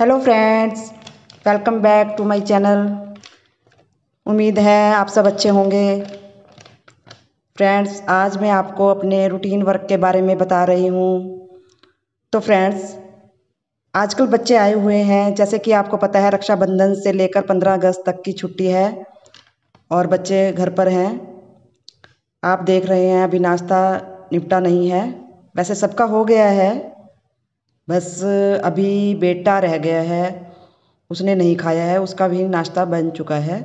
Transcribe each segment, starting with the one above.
hello friends welcome back to my channel उम्मीद है आप सब अच्छे होंगे फ्रेंड्स आज मैं आपको अपने रूटीन वर्क के बारे में बता रही हूँ तो फ्रेंड्स आजकल बच्चे आए हुए हैं जैसे कि आपको पता है रक्षाबंधन से लेकर पंद्रह अगस्त तक की छुट्टी है और बच्चे घर पर हैं आप देख रहे हैं अभी नाश्ता निपटा नहीं है वैसे सबका हो गया है बस अभी बेटा रह गया है उसने नहीं खाया है उसका भी नाश्ता बन चुका है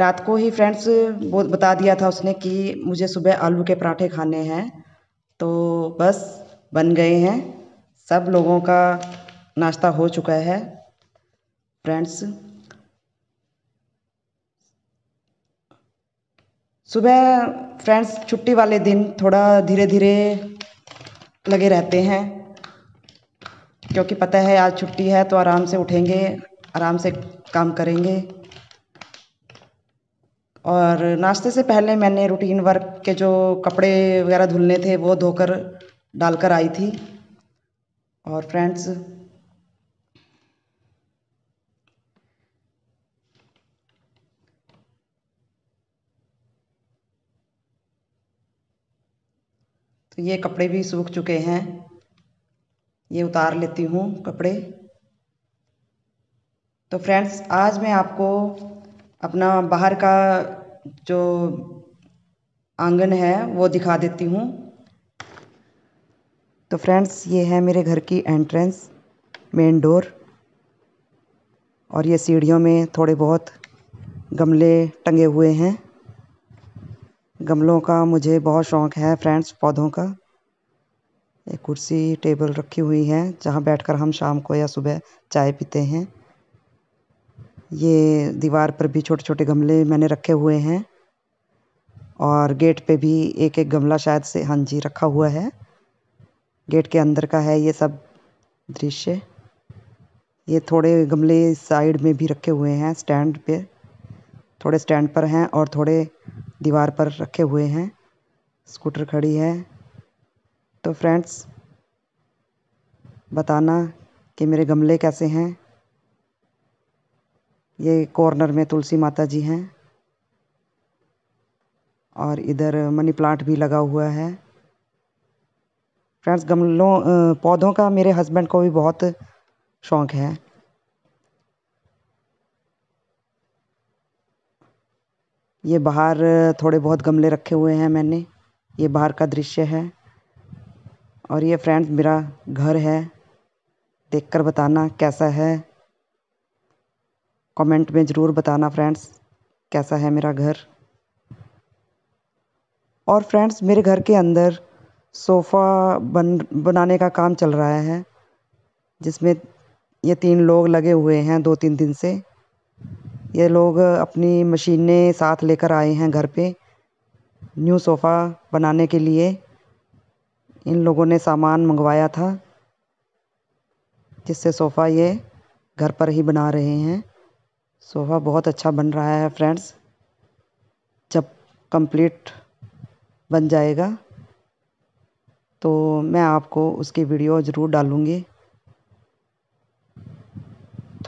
रात को ही फ्रेंड्स वो बता दिया था उसने कि मुझे सुबह आलू के पराठे खाने हैं तो बस बन गए हैं सब लोगों का नाश्ता हो चुका है फ्रेंड्स सुबह फ्रेंड्स छुट्टी वाले दिन थोड़ा धीरे धीरे लगे रहते हैं क्योंकि पता है आज छुट्टी है तो आराम से उठेंगे आराम से काम करेंगे और नाश्ते से पहले मैंने रूटीन वर्क के जो कपड़े वगैरह धुलने थे वो धोकर डालकर आई थी और फ्रेंड्स तो ये कपड़े भी सूख चुके हैं ये उतार लेती हूँ कपड़े तो फ्रेंड्स आज मैं आपको अपना बाहर का जो आंगन है वो दिखा देती हूँ तो फ्रेंड्स ये है मेरे घर की एंट्रेंस मेन डोर और ये सीढ़ियों में थोड़े बहुत गमले टंगे हुए हैं गमलों का मुझे बहुत शौक़ है फ्रेंड्स पौधों का कुर्सी टेबल रखी हुई है जहाँ बैठकर हम शाम को या सुबह चाय पीते हैं ये दीवार पर भी छोटे छोटे गमले मैंने रखे हुए हैं और गेट पे भी एक एक गमला शायद से हाँ जी रखा हुआ है गेट के अंदर का है ये सब दृश्य ये थोड़े गमले साइड में भी रखे हुए हैं स्टैंड पे थोड़े स्टैंड पर हैं और थोड़े दीवार पर रखे हुए हैं स्कूटर खड़ी है तो फ्रेंड्स बताना कि मेरे गमले कैसे हैं ये कॉर्नर में तुलसी माता जी हैं और इधर मनी प्लांट भी लगा हुआ है फ्रेंड्स गमलों पौधों का मेरे हस्बैंड को भी बहुत शौक़ है ये बाहर थोड़े बहुत गमले रखे हुए हैं मैंने ये बाहर का दृश्य है और ये फ्रेंड्स मेरा घर है देखकर बताना कैसा है कमेंट में ज़रूर बताना फ्रेंड्स कैसा है मेरा घर और फ्रेंड्स मेरे घर के अंदर सोफ़ा बन बनाने का काम चल रहा है जिसमें ये तीन लोग लगे हुए हैं दो तीन दिन से ये लोग अपनी मशीनें साथ लेकर आए हैं घर पे न्यू सोफ़ा बनाने के लिए इन लोगों ने सामान मंगवाया था जिससे सोफ़ा ये घर पर ही बना रहे हैं सोफ़ा बहुत अच्छा बन रहा है फ्रेंड्स जब कंप्लीट बन जाएगा तो मैं आपको उसकी वीडियो ज़रूर डालूँगी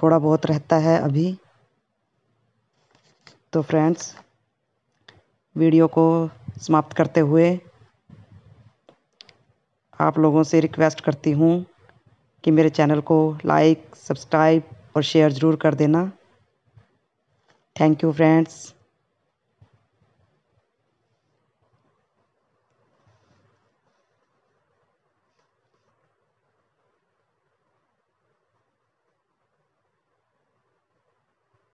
थोड़ा बहुत रहता है अभी तो फ्रेंड्स वीडियो को समाप्त करते हुए आप लोगों से रिक्वेस्ट करती हूँ कि मेरे चैनल को लाइक सब्सक्राइब और शेयर ज़रूर कर देना थैंक यू फ्रेंड्स